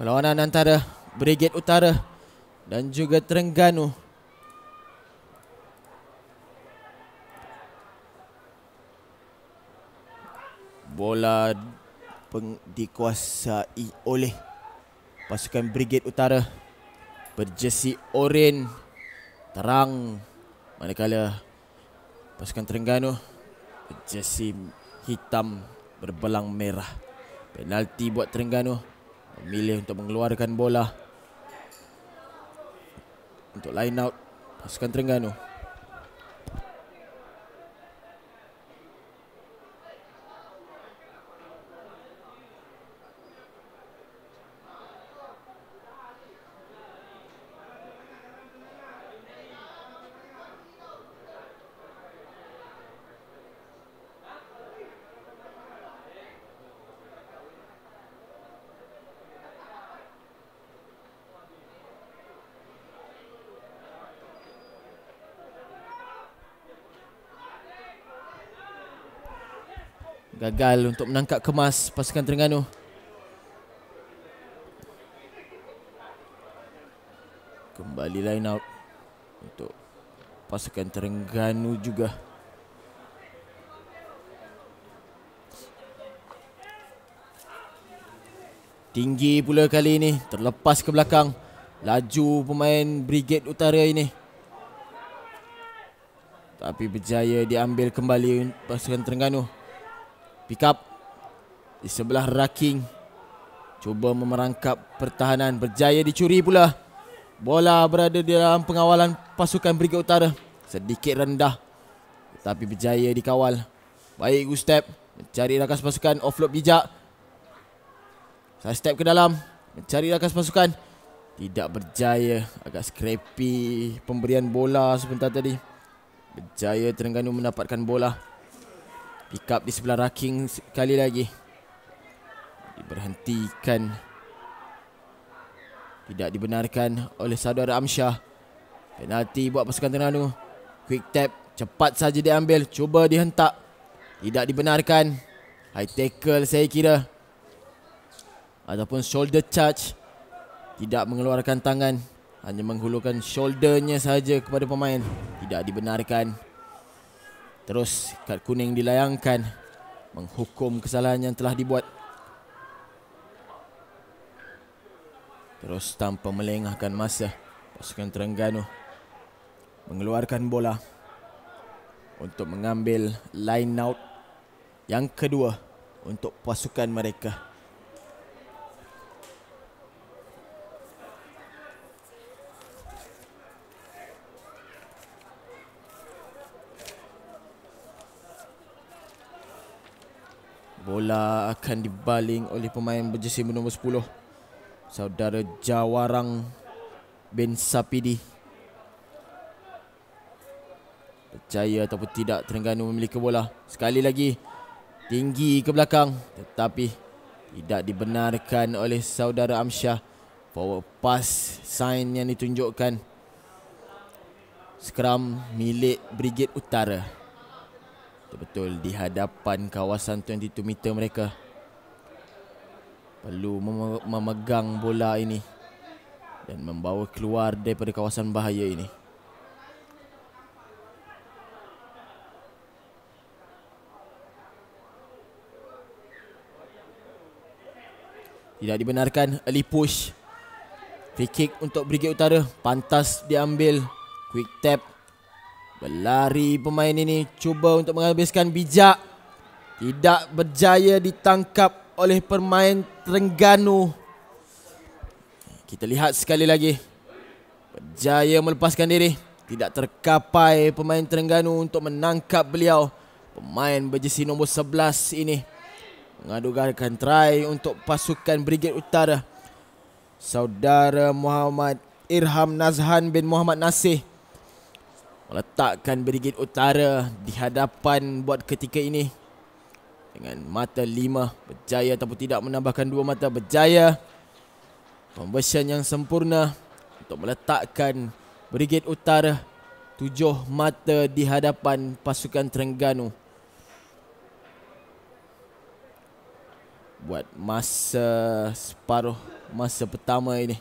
Perlawanan antara Brigade Utara dan juga Terengganu. Bola peng- dikuasai oleh pasukan Brigade Utara berjersi oren terang manakala pasukan Terengganu berjersi hitam berbelang merah. Penalti buat Terengganu. Memilih untuk mengeluarkan bola Untuk line out Pasukan Terengganu gagal untuk menangkap kemas pasukan Terengganu. Kembali line out untuk pasukan Terengganu juga. Tinggi pula kali ini terlepas ke belakang laju pemain Brigade Utara ini. Tapi berjaya diambil kembali pasukan Terengganu. Pick up di sebelah Raking. Cuba memerangkap pertahanan. Berjaya dicuri pula. Bola berada di dalam pengawalan pasukan Brigad Utara. Sedikit rendah. Tapi berjaya dikawal. Baik Gustep. Mencari rakas pasukan. Offload bijak. Saya step ke dalam. Mencari rakas pasukan. Tidak berjaya. Agak scrappy pemberian bola sebentar tadi. Berjaya Terengganu mendapatkan Bola. Pick up di sebelah Raking sekali lagi. Diberhentikan. Tidak dibenarkan oleh saudara Amsyah. Penalti buat pasukan Terengganu. Quick tap. Cepat saja diambil. Cuba dihentak. Tidak dibenarkan. High tackle saya kira. Ataupun shoulder charge. Tidak mengeluarkan tangan. Hanya menghulurkan shouldernya saja kepada pemain. Tidak dibenarkan. Terus kad kuning dilayangkan menghukum kesalahan yang telah dibuat. Terus tanpa melengahkan masa, pasukan Terengganu mengeluarkan bola untuk mengambil line out yang kedua untuk pasukan mereka. Bola akan dibaling oleh pemain berjesi nombor 10 Saudara Jawarang Ben Sapidi Percaya atau tidak Terengganu memiliki bola Sekali lagi Tinggi ke belakang Tetapi Tidak dibenarkan oleh saudara Amsyah Forward pass Sign yang ditunjukkan Skram milik Brigade Utara Betul-betul di hadapan kawasan 22 meter mereka. Perlu memegang bola ini. Dan membawa keluar daripada kawasan bahaya ini. Tidak dibenarkan early push. Free kick untuk Brigade Utara. Pantas diambil. Quick tap Berlari pemain ini cuba untuk menghabiskan bijak. Tidak berjaya ditangkap oleh pemain Terengganu. Kita lihat sekali lagi. Berjaya melepaskan diri. Tidak terkapai pemain Terengganu untuk menangkap beliau. Pemain berjesi nombor 11 ini. Mengadukan try untuk pasukan Brigade Utara. Saudara Muhammad Irham Nazhan bin Muhammad Nasih meletakkan brigit utara di hadapan buat ketika ini dengan mata lima berjaya ataupun tidak menambahkan dua mata berjaya conversion yang sempurna untuk meletakkan brigit utara tujuh mata di hadapan pasukan Terengganu buat masa separuh masa pertama ini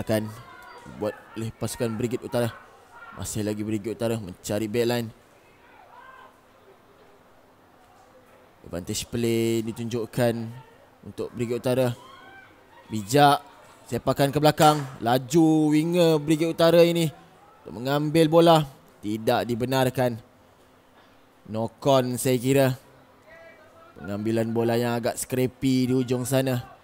dipatahkan buat oleh pasukan Brigade Utara. Masih lagi Brigade Utara mencari backline. Advantage play ditunjukkan untuk Brigade Utara. Bijak sepakan ke belakang. Laju winger Brigade Utara ini untuk mengambil bola. Tidak dibenarkan. No con saya kira. Pengambilan bola yang agak scrappy di ujung sana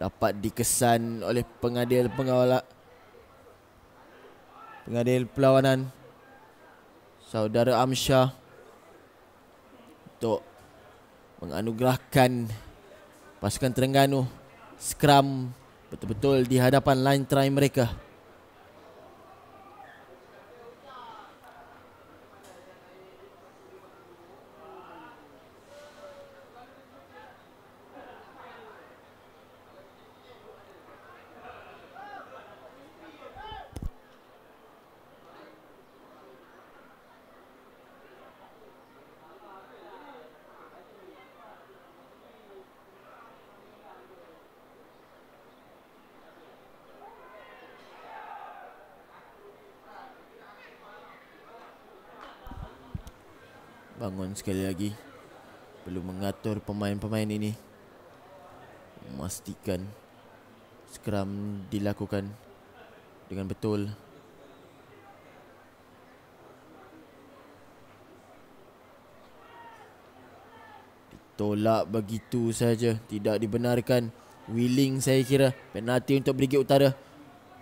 dapat dikesan oleh pengadil pengawalan pengadil perlawanan saudara Amsha untuk menganugerahkan pasukan Terengganu scrum betul-betul di hadapan line try mereka. Dan sekali lagi Perlu mengatur pemain-pemain ini Memastikan scrum dilakukan Dengan betul Ditolak begitu saja Tidak dibenarkan Willing saya kira Penalti untuk Brigit Utara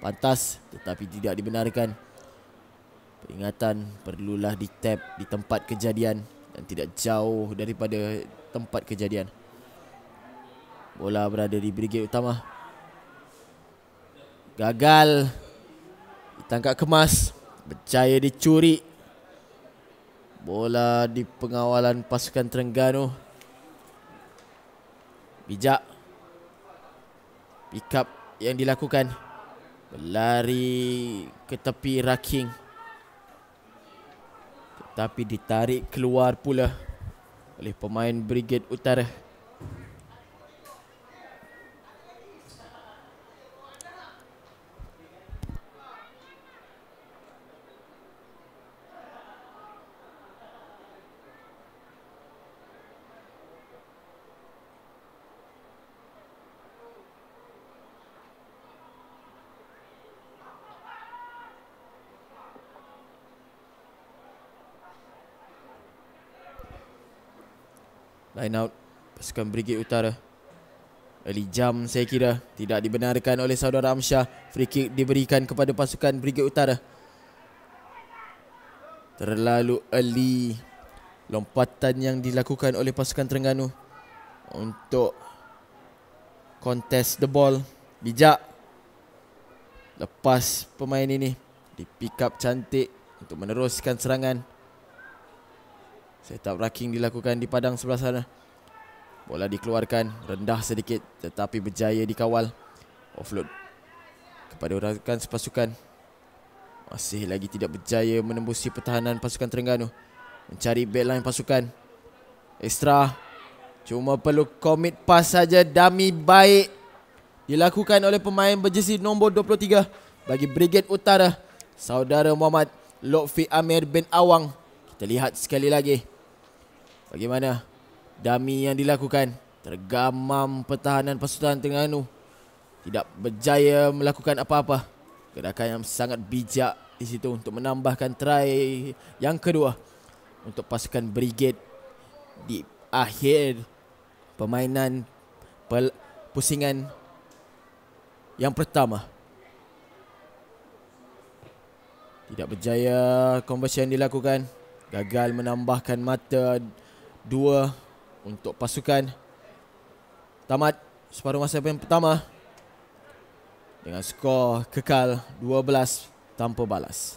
Pantas Tetapi tidak dibenarkan Peringatan perlulah di tap di tempat kejadian dan tidak jauh daripada tempat kejadian. Bola berada di brigade utama. Gagal ditangkap kemas, berjaya dicuri. Bola di pengawalan pasukan Terengganu. Bijak. Pick up yang dilakukan. Berlari ke tepi Raking. Tapi ditarik keluar pula oleh pemain Brigade Utara Line out Pasukan Brigade Utara Early jam saya kira Tidak dibenarkan oleh saudara Amsyah Free kick diberikan kepada pasukan Brigade Utara Terlalu early Lompatan yang dilakukan oleh pasukan Terengganu Untuk Contest the ball Bijak Lepas pemain ini Dipick up cantik Untuk meneruskan serangan Setup racking dilakukan di padang sebelah sana. Bola dikeluarkan rendah sedikit tetapi berjaya dikawal. Offload kepada rakan sepasukan. Masih lagi tidak berjaya menembusi pertahanan pasukan Terengganu. Mencari backline pasukan. Extra. Cuma perlu komit pas saja dami baik. Dilakukan oleh pemain berjersi nombor 23 bagi Brigade Utara. Saudara Muhammad Lokfi Amir bin Awang. Kita lihat sekali Lagi bagaimana dami yang dilakukan tergamam pertahanan pasukan Terengganu tidak berjaya melakukan apa-apa gerakan yang sangat bijak di situ untuk menambahkan try yang kedua untuk pasukan brigade di akhir permainan pusingan yang pertama tidak berjaya conversion dilakukan gagal menambahkan mata dua untuk pasukan tamat separuh masa yang pertama dengan skor kekal 12 tanpa balas.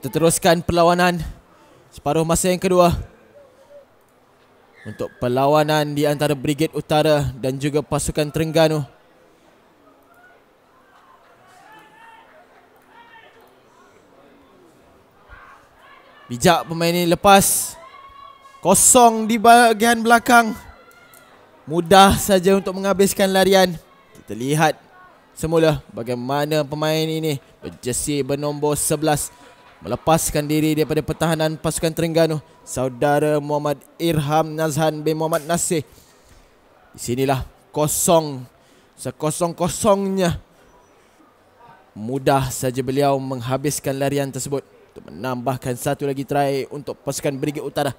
Kita teruskan perlawanan separuh masa yang kedua. Untuk perlawanan di antara Brigade Utara dan juga pasukan Terengganu. Bijak pemain ini lepas. Kosong di bahagian belakang. Mudah saja untuk menghabiskan larian. Kita lihat semula bagaimana pemain ini berjesi bernombor 11 melepaskan diri daripada pertahanan pasukan Terengganu saudara Muhammad Irham Nazhan bin Muhammad Nasih di sinilah kosong sekosong-kosongnya mudah saja beliau menghabiskan larian tersebut untuk menambahkan satu lagi try untuk pasukan Brigade Utara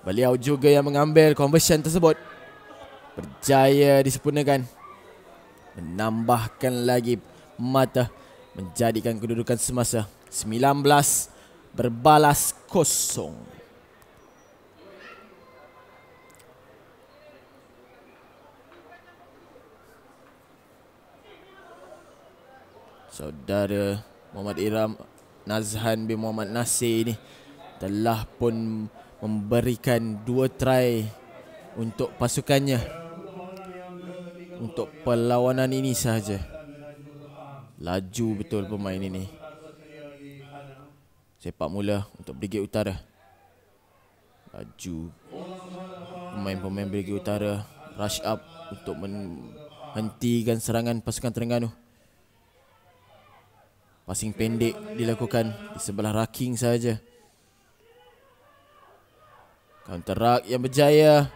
beliau juga yang mengambil conversion tersebut berjaya disempurnakan menambahkan lagi mata menjadikan kedudukan semasa 14-13 19 berbalas kosong. Saudara Muhammad Iram Nazhan bin Muhammad Nasir ini telah pun memberikan dua try untuk pasukannya untuk perlawanan ini sahaja. Laju betul pemain ini sepak mula untuk Brigade Utara. Laju pemain-pemain Brigade Utara rush up untuk menghentikan serangan pasukan Terengganu. Passing pendek dilakukan di sebelah Raking saja. Counter Rak yang berjaya.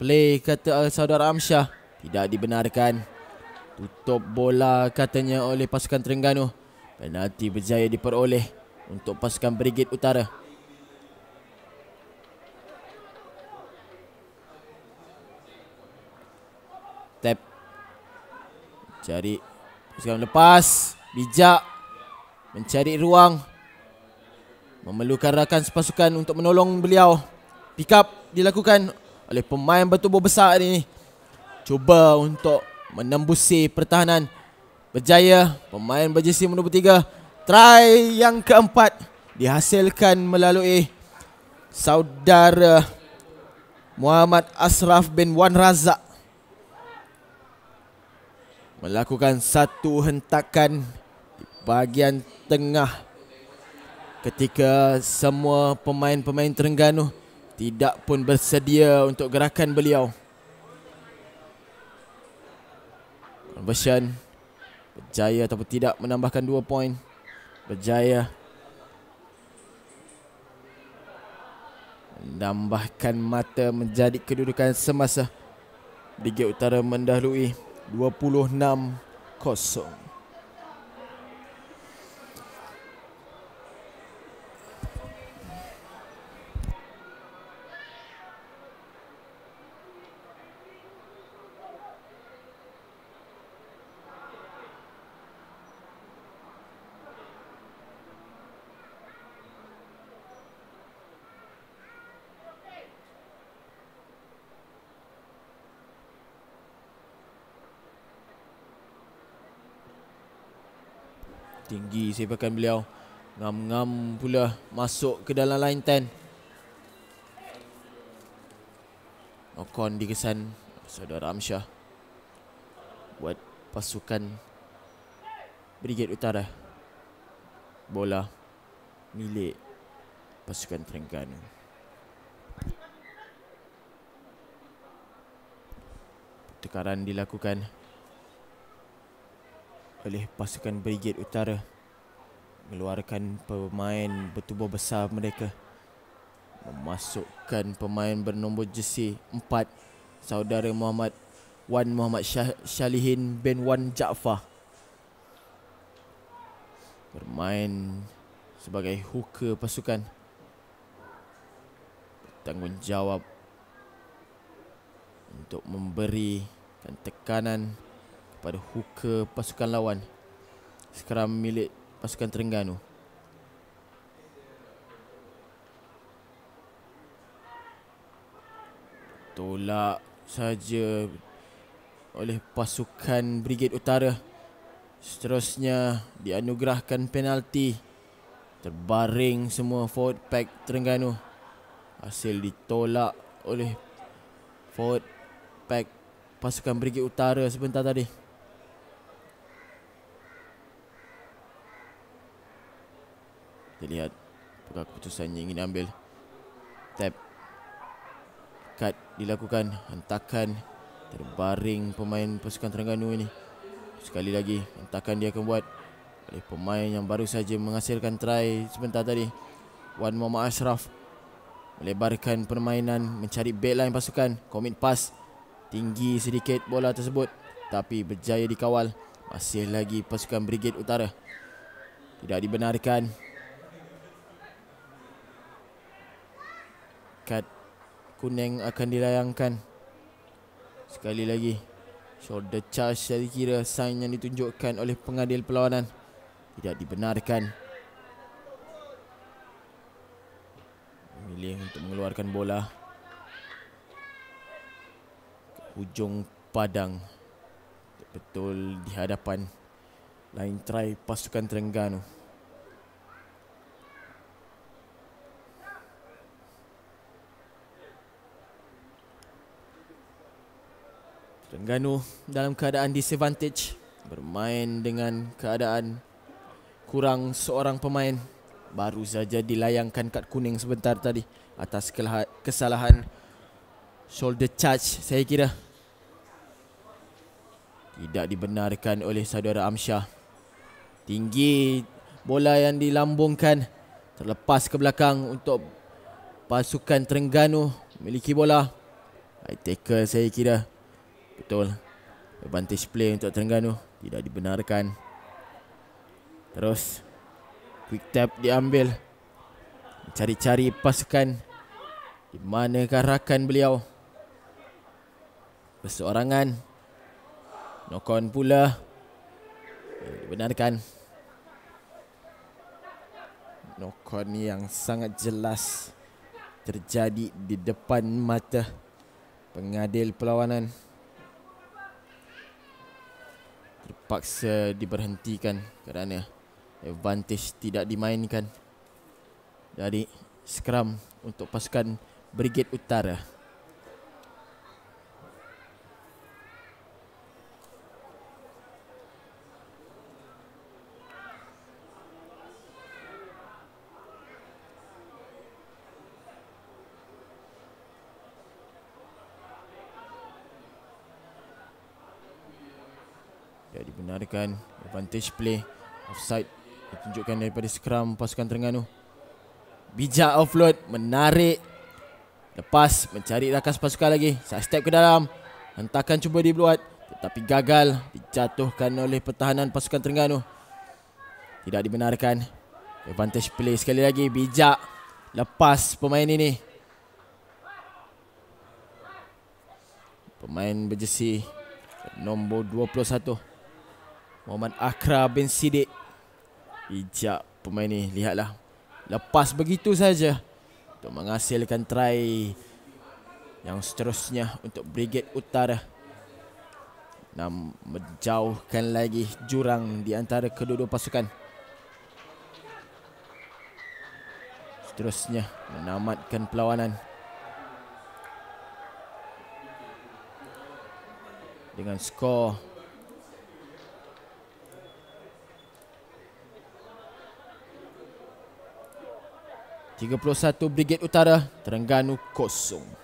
Play kata saudara Amsyah. Tidak dibenarkan. Tutup bola katanya oleh pasukan Terengganu. Penalti berjaya diperoleh untuk pasukan Brigit Utara. Tap. Cari pasukan lepas. Bijak. Mencari ruang. Memerlukan rakan sepasukan untuk menolong beliau. Pick up dilakukan oleh pemain bertubuh besar ini. Cuba untuk menembusi pertahanan berjaya pemain berjersi nombor 3 try yang keempat dihasilkan melalui saudara Muhammad Asraf bin Wan Razak melakukan satu hentakan di bahagian tengah ketika semua pemain-pemain Terengganu tidak pun bersedia untuk gerakan beliau. Bersian. Berjaya ataupun tidak menambahkan dua poin. Berjaya. Menambahkan mata menjadi kedudukan semasa. Liga Utara mendahului 26-0. Tinggi sepakan beliau Ngam-ngam pula Masuk ke dalam line 10 Okon dikesan Saudara Amsyah Buat pasukan Brigit Utara Bola Milik Pasukan Terengganu Tekaran dilakukan oleh pasukan Brigade Utara mengeluarkan pemain bertubuh besar mereka memasukkan pemain bernombor jersey 4 saudara Muhammad Wan Muhammad Syah- Syalihin bin Wan Jaafar bermain sebagai hooker pasukan tanggungjawab untuk memberikan tekanan pada hooker pasukan lawan sekarang milik pasukan Terengganu tolak saja oleh pasukan Brigade Utara seterusnya dianugerahkan penalti terbaring semua forward pack Terengganu hasil ditolak oleh forward pack pasukan Brigade Utara sebentar tadi Kita lihat Apakah keputusan yang ingin ambil Tap Cut dilakukan Hentakan Terbaring pemain pasukan Terengganu ini Sekali lagi Hentakan dia akan buat Oleh pemain yang baru saja menghasilkan try sebentar tadi Wan Muhammad Ashraf Melebarkan permainan Mencari backline pasukan Komit pas Tinggi sedikit bola tersebut Tapi berjaya dikawal Masih lagi pasukan Brigade Utara Tidak dibenarkan kad kuning akan dilayangkan sekali lagi shoulder charge saya kira sign yang ditunjukkan oleh pengadil perlawanan tidak dibenarkan Milih untuk mengeluarkan bola ke hujung padang betul di hadapan line try pasukan Terengganu Terengganu dalam keadaan disadvantage bermain dengan keadaan kurang seorang pemain baru saja dilayangkan kad kuning sebentar tadi atas kesalahan shoulder charge saya kira tidak dibenarkan oleh saudara Amsyah tinggi bola yang dilambungkan terlepas ke belakang untuk pasukan Terengganu memiliki bola high tackle saya kira betul Advantage play untuk Terengganu Tidak dibenarkan Terus Quick tap diambil Cari-cari pasukan Di mana karakan beliau Berseorangan Knock on pula tidak Dibenarkan Knock on yang sangat jelas Terjadi di depan mata Pengadil perlawanan terpaksa diberhentikan kerana advantage tidak dimainkan. Jadi, scrum untuk pasukan Brigade Utara. dibenarkan advantage play offside ditunjukkan daripada skram pasukan Terengganu bijak offload menarik lepas mencari rakas pasukan lagi side step ke dalam hentakan cuba dibuat tetapi gagal dijatuhkan oleh pertahanan pasukan Terengganu tidak dibenarkan advantage play sekali lagi bijak lepas pemain ini pemain berjersey nombor 21 Muhammad Akra bin Sidik. Ijak pemain ni. Lihatlah. Lepas begitu saja. Untuk menghasilkan try. Yang seterusnya untuk Brigade Utara. Nam menjauhkan lagi jurang di antara kedua-dua pasukan. Seterusnya menamatkan perlawanan. Dengan skor 31 Brigade Utara Terengganu kosong.